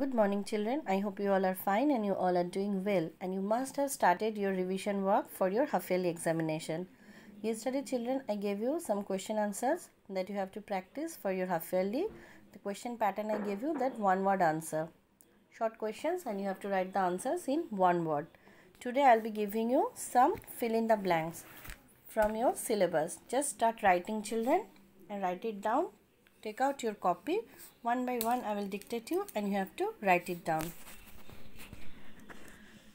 Good morning children. I hope you all are fine and you all are doing well and you must have started your revision work for your half yearly examination. Yesterday children I gave you some question answers that you have to practice for your half yearly. The question pattern I gave you that one word answer. Short questions and you have to write the answers in one word. Today I'll be giving you some fill in the blanks from your syllabus. Just start writing children and write it down Take out your copy. One by one I will dictate you and you have to write it down.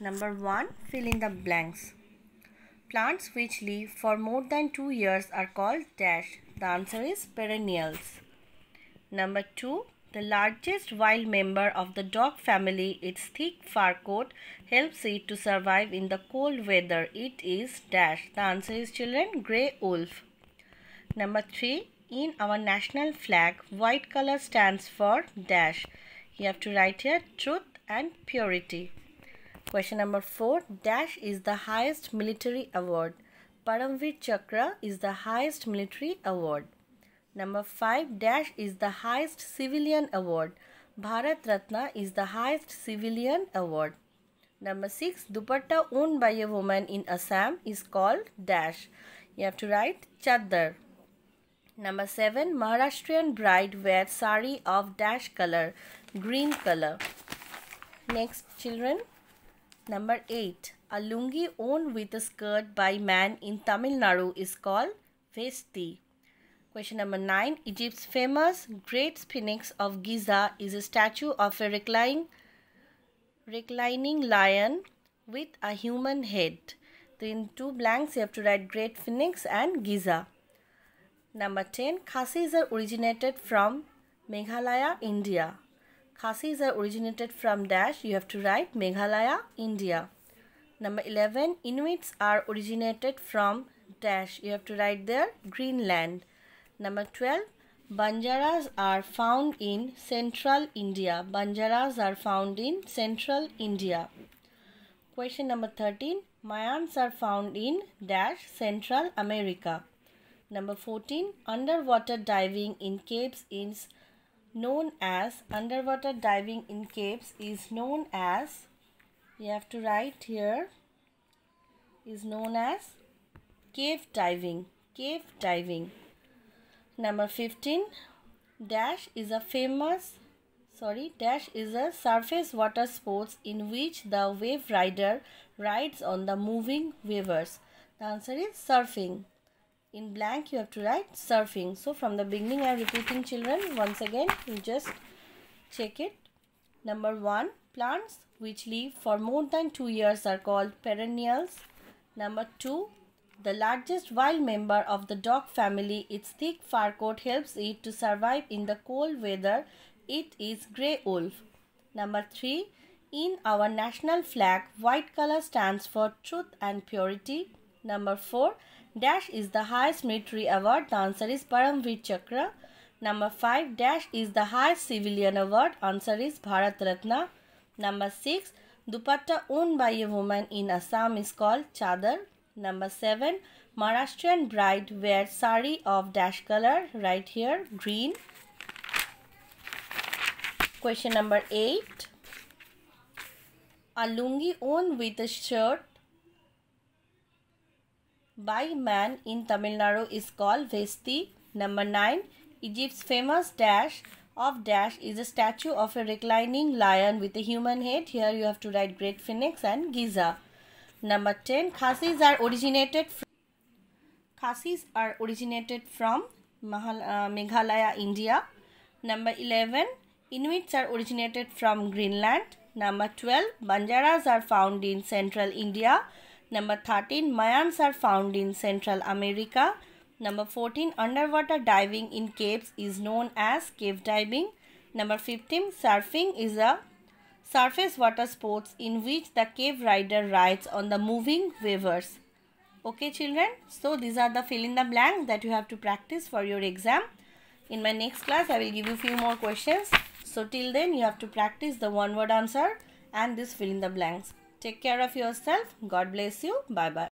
Number 1. Fill in the blanks. Plants which live for more than 2 years are called dash. The answer is perennials. Number 2. The largest wild member of the dog family, its thick fur coat helps it to survive in the cold weather. It is dash. The answer is children, grey wolf. Number 3 in our national flag white color stands for dash you have to write here truth and purity question number 4 dash is the highest military award paramvir chakra is the highest military award number 5 dash is the highest civilian award bharat ratna is the highest civilian award number 6 dupatta owned by a woman in assam is called dash you have to write chadar Number 7. Maharashtrian bride wears sari of dash color, green color. Next children. Number 8. A lungi owned with a skirt by man in Tamil Nadu is called vesti. Question number 9. Egypt's famous Great Sphinx of Giza is a statue of a reclining, reclining lion with a human head. So in two blanks you have to write Great Phoenix and Giza. Number 10. Khasis are originated from Meghalaya, India. Khasis are originated from dash. You have to write Meghalaya, India. Number 11. Inuits are originated from dash. You have to write there Greenland. Number 12. Banjaras are found in central India. Banjaras are found in central India. Question number 13. Mayans are found in dash Central America. Number 14. Underwater diving in caves is known as underwater diving in caves is known as you have to write here is known as cave diving cave diving number 15 dash is a famous sorry dash is a surface water sports in which the wave rider rides on the moving waves. the answer is surfing in blank you have to write surfing so from the beginning i am repeating children once again you just check it number one plants which live for more than two years are called perennials number two the largest wild member of the dog family its thick fur coat helps it to survive in the cold weather it is gray wolf number three in our national flag white color stands for truth and purity Number 4. Dash is the highest military award. The answer is Paramvir Chakra. Number 5. Dash is the highest civilian award. Answer is Bharat Ratna. Number 6. Dupatta owned by a woman in Assam is called Chadar. Number 7. Maharashtrian bride wears sari of dash color. Right here, green. Question number 8. A lungi owned with a shirt by man in Tamil Nadu is called Vesti. Number 9. Egypt's famous dash of dash is a statue of a reclining lion with a human head. Here you have to write Great Phoenix and Giza. Number 10. Khasis are originated from Khasis are originated from Mahal, uh, Meghalaya, India. Number 11. Inuits are originated from Greenland. Number 12. Banjaras are found in central India. Number 13, Mayans are found in Central America. Number 14, underwater diving in caves is known as cave diving. Number 15, surfing is a surface water sports in which the cave rider rides on the moving waves. Okay children, so these are the fill in the blanks that you have to practice for your exam. In my next class, I will give you few more questions. So till then, you have to practice the one word answer and this fill in the blanks. Take care of yourself. God bless you. Bye bye.